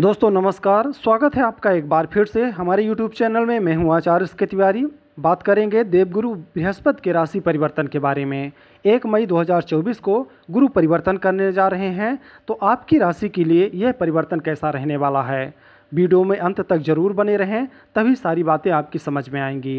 दोस्तों नमस्कार स्वागत है आपका एक बार फिर से हमारे YouTube चैनल में मैं हूं आचार्य के तिवारी बात करेंगे देवगुरु बृहस्पति के राशि परिवर्तन के बारे में एक मई 2024 को गुरु परिवर्तन करने जा रहे हैं तो आपकी राशि के लिए यह परिवर्तन कैसा रहने वाला है वीडियो में अंत तक जरूर बने रहें तभी सारी बातें आपकी समझ में आएंगी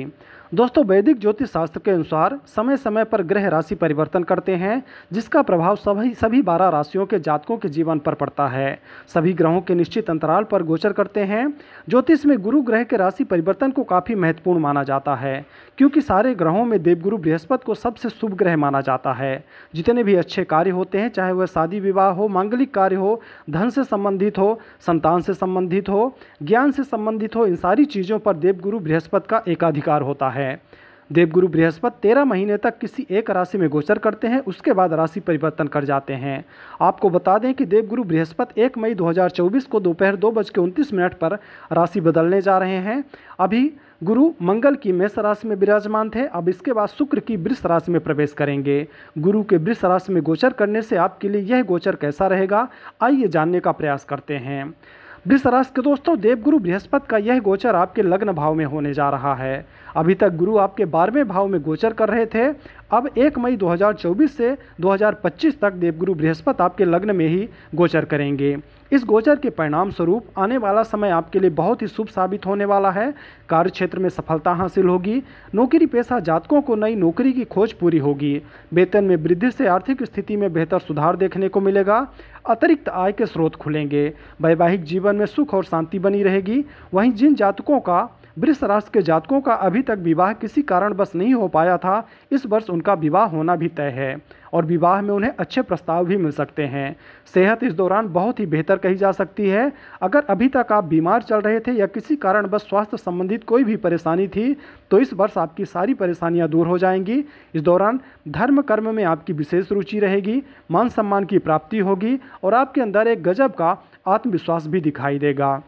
दोस्तों वैदिक ज्योतिष शास्त्र के अनुसार समय समय पर ग्रह राशि परिवर्तन करते हैं जिसका प्रभाव सभी सभी बारह राशियों के जातकों के जीवन पर पड़ता है सभी ग्रहों के निश्चित अंतराल पर गोचर करते हैं ज्योतिष में गुरु ग्रह के राशि परिवर्तन को काफ़ी महत्वपूर्ण माना जाता है क्योंकि सारे ग्रहों में देवगुरु बृहस्पति को सबसे शुभ ग्रह माना जाता है जितने भी अच्छे कार्य होते हैं चाहे वह शादी विवाह हो मांगलिक कार्य हो धन से संबंधित हो संतान से संबंधित हो ज्ञान से संबंधित हो इन सारी चीज़ों पर देवगुरु बृहस्पति का एकाधिकार होता है देवगुरु बृहस्पति तेरह महीने तक किसी एक राशि में गोचर करते हैं उसके बाद राशि परिवर्तन कर जाते हैं आपको बता दें कि देवगुरु बृहस्पति एक मई 2024 को दोपहर दो बज के उनतीस मिनट पर राशि बदलने जा रहे हैं अभी गुरु मंगल की मेष राशि में विराजमान थे अब इसके बाद शुक्र की वृष राशि में प्रवेश करेंगे गुरु के वृष राशि में गोचर करने से आपके लिए यह गोचर कैसा रहेगा आइए जानने का प्रयास करते हैं वृष राशि के दोस्तों देवगुरु बृहस्पति का यह गोचर आपके लग्न भाव में होने जा रहा है अभी तक गुरु आपके बारहवें भाव में गोचर कर रहे थे अब 1 मई 2024 से 2025 तक देवगुरु बृहस्पति आपके लग्न में ही गोचर करेंगे इस गोचर के परिणाम स्वरूप आने वाला समय आपके लिए बहुत ही शुभ साबित होने वाला है कार्य क्षेत्र में सफलता हासिल होगी नौकरी पेशा जातकों को नई नौकरी की खोज पूरी होगी वेतन में वृद्धि से आर्थिक स्थिति में बेहतर सुधार देखने को मिलेगा अतिरिक्त आय के स्रोत खुलेंगे वैवाहिक जीवन में सुख और शांति बनी रहेगी वहीं जिन जातकों का वृष राशि के जातकों का अभी तक विवाह किसी कारणवश नहीं हो पाया था इस वर्ष उनका विवाह होना भी तय है और विवाह में उन्हें अच्छे प्रस्ताव भी मिल सकते हैं सेहत इस दौरान बहुत ही बेहतर कही जा सकती है अगर अभी तक आप बीमार चल रहे थे या किसी कारणवश स्वास्थ्य संबंधित कोई भी परेशानी थी तो इस वर्ष आपकी सारी परेशानियां दूर हो जाएंगी इस दौरान धर्म कर्म में आपकी विशेष रुचि रहेगी मान सम्मान की प्राप्ति होगी और आपके अंदर एक गजब का आत्मविश्वास भी दिखाई देगा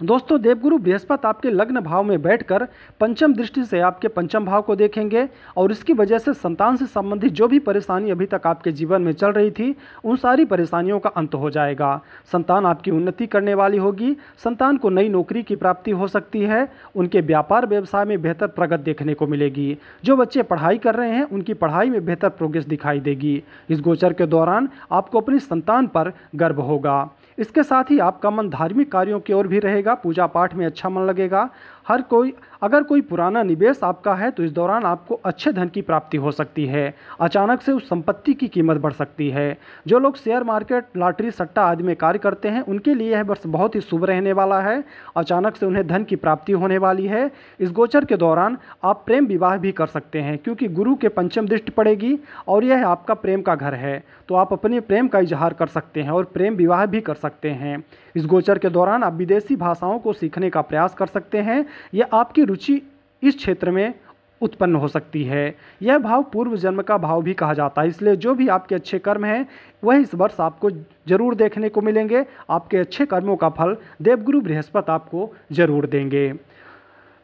दोस्तों देवगुरु बृहस्पति आपके लग्न भाव में बैठकर पंचम दृष्टि से आपके पंचम भाव को देखेंगे और इसकी वजह से संतान से संबंधित जो भी परेशानी अभी तक आपके जीवन में चल रही थी उन सारी परेशानियों का अंत हो जाएगा संतान आपकी उन्नति करने वाली होगी संतान को नई नौकरी की प्राप्ति हो सकती है उनके व्यापार व्यवसाय में बेहतर प्रगति देखने को मिलेगी जो बच्चे पढ़ाई कर रहे हैं उनकी पढ़ाई में बेहतर प्रोग्रेस दिखाई देगी इस गोचर के दौरान आपको अपनी संतान पर गर्व होगा इसके साथ ही आपका मन धार्मिक कार्यों की ओर भी रहेगा पूजा पाठ में अच्छा मन लगेगा हर कोई अगर कोई पुराना निवेश आपका है तो इस दौरान आपको अच्छे धन की प्राप्ति हो सकती है अचानक से उस संपत्ति की कीमत बढ़ सकती है जो लोग शेयर मार्केट लॉटरी सट्टा आदि में कार्य करते हैं उनके लिए यह वर्ष बहुत ही शुभ रहने वाला है अचानक से उन्हें धन की प्राप्ति होने वाली है इस गोचर के दौरान आप प्रेम विवाह भी कर सकते हैं क्योंकि गुरु के पंचम दृष्टि पड़ेगी और यह आपका प्रेम का घर है तो आप अपने प्रेम का इजहार कर सकते हैं और प्रेम विवाह भी कर सकते हैं इस गोचर के दौरान आप विदेशी भाषाओं को सीखने का प्रयास कर सकते हैं या आपकी रुचि इस क्षेत्र में उत्पन्न हो सकती है यह भाव पूर्व जन्म का भाव भी कहा जाता है इसलिए जो भी आपके अच्छे कर्म हैं वह इस वर्ष आपको जरूर देखने को मिलेंगे आपके अच्छे कर्मों का फल देवगुरु बृहस्पति आपको जरूर देंगे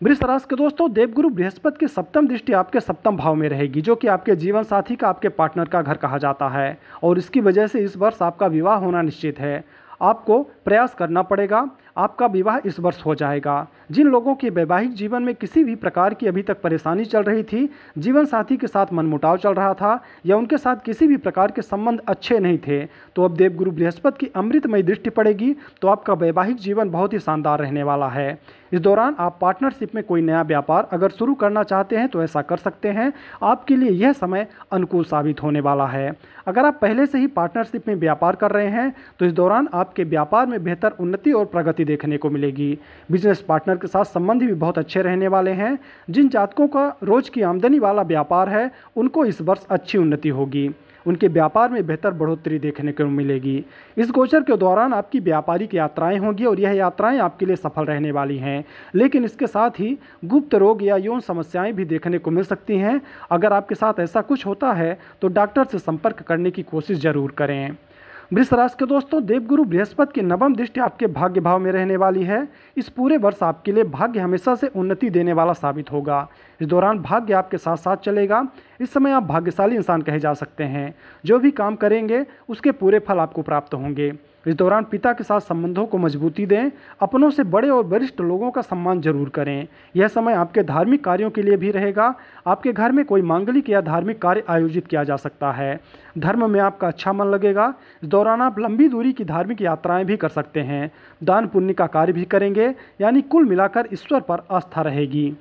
वृष राशि के दोस्तों देवगुरु बृहस्पति की सप्तम दृष्टि आपके सप्तम भाव में रहेगी जो कि आपके जीवन साथी का आपके पार्टनर का घर कहा जाता है और इसकी वजह से इस वर्ष आपका विवाह होना निश्चित है आपको प्रयास करना पड़ेगा आपका विवाह इस वर्ष हो जाएगा जिन लोगों के वैवाहिक जीवन में किसी भी प्रकार की अभी तक परेशानी चल रही थी जीवन साथी के साथ मनमुटाव चल रहा था या उनके साथ किसी भी प्रकार के संबंध अच्छे नहीं थे तो अब देवगुरु बृहस्पति की अमृतमय दृष्टि पड़ेगी तो आपका वैवाहिक जीवन बहुत ही शानदार रहने वाला है इस दौरान आप पार्टनरशिप में कोई नया व्यापार अगर शुरू करना चाहते हैं तो ऐसा कर सकते हैं आपके लिए यह समय अनुकूल साबित होने वाला है अगर आप पहले से ही पार्टनरशिप में व्यापार कर रहे हैं तो इस दौरान आपके व्यापार में बेहतर उन्नति और प्रगति देखने को मिलेगी बिजनेस पार्टनर के साथ संबंध भी बहुत अच्छे रहने वाले हैं जिन जातकों का रोज की आमदनी वाला व्यापार है उनको इस वर्ष अच्छी उन्नति होगी उनके व्यापार में बेहतर बढ़ोतरी देखने को मिलेगी इस गोचर के दौरान आपकी व्यापारिक यात्राएं होंगी और यह यात्राएं आपके लिए सफल रहने वाली हैं लेकिन इसके साथ ही गुप्त रोग या यौन समस्याएं भी देखने को मिल सकती हैं अगर आपके साथ ऐसा कुछ होता है तो डॉक्टर से संपर्क करने की कोशिश ज़रूर करें वृष राशि के दोस्तों देवगुरु बृहस्पति की नवम दृष्टि आपके भाग्य भाव में रहने वाली है इस पूरे वर्ष आपके लिए भाग्य हमेशा से उन्नति देने वाला साबित होगा इस दौरान भाग्य आपके साथ साथ चलेगा इस समय आप भाग्यशाली इंसान कहे जा सकते हैं जो भी काम करेंगे उसके पूरे फल आपको प्राप्त होंगे इस दौरान पिता के साथ संबंधों को मजबूती दें अपनों से बड़े और वरिष्ठ लोगों का सम्मान जरूर करें यह समय आपके धार्मिक कार्यों के लिए भी रहेगा आपके घर में कोई मांगलिक या धार्मिक कार्य आयोजित किया जा सकता है धर्म में आपका अच्छा मन लगेगा इस दौरान आप लंबी दूरी की धार्मिक यात्राएं भी कर सकते हैं दान पुण्य का कार्य भी करेंगे यानी कुल मिलाकर ईश्वर पर आस्था रहेगी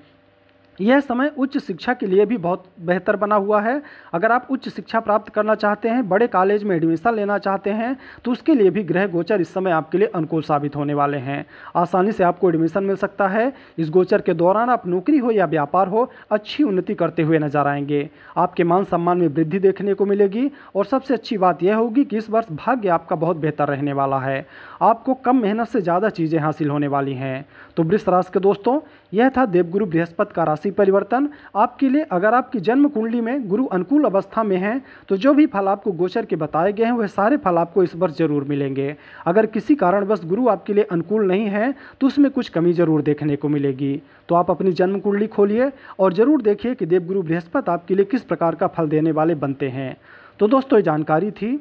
यह समय उच्च शिक्षा के लिए भी बहुत बेहतर बना हुआ है अगर आप उच्च शिक्षा प्राप्त करना चाहते हैं बड़े कॉलेज में एडमिशन लेना चाहते हैं तो उसके लिए भी ग्रह गोचर इस समय आपके लिए अनुकूल साबित होने वाले हैं आसानी से आपको एडमिशन मिल सकता है इस गोचर के दौरान आप नौकरी हो या व्यापार हो अच्छी उन्नति करते हुए नजर आएंगे आपके मान सम्मान में वृद्धि देखने को मिलेगी और सबसे अच्छी बात यह होगी कि इस वर्ष भाग्य आपका बहुत बेहतर रहने वाला है आपको कम मेहनत से ज़्यादा चीज़ें हासिल होने वाली हैं तो वृष राशि के दोस्तों यह था देवगुरु बृहस्पति का राशि राशि परिवर्तन आपके लिए अगर आपकी जन्म कुंडली में गुरु अनुकूल अवस्था में हैं तो जो भी फल आपको गोचर के बताए गए हैं वह सारे फल आपको इस वर्ष जरूर मिलेंगे अगर किसी कारणवश गुरु आपके लिए अनुकूल नहीं है तो उसमें कुछ कमी जरूर देखने को मिलेगी तो आप अपनी जन्म कुंडली खोलिए और ज़रूर देखिए कि देवगुरु बृहस्पति आपके लिए किस प्रकार का फल देने वाले बनते हैं तो दोस्तों ये जानकारी थी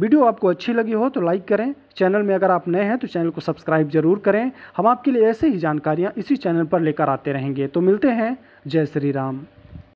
वीडियो आपको अच्छी लगी हो तो लाइक करें चैनल में अगर आप नए हैं तो चैनल को सब्सक्राइब जरूर करें हम आपके लिए ऐसे ही जानकारियाँ इसी चैनल पर लेकर आते रहेंगे तो मिलते हैं जय श्री राम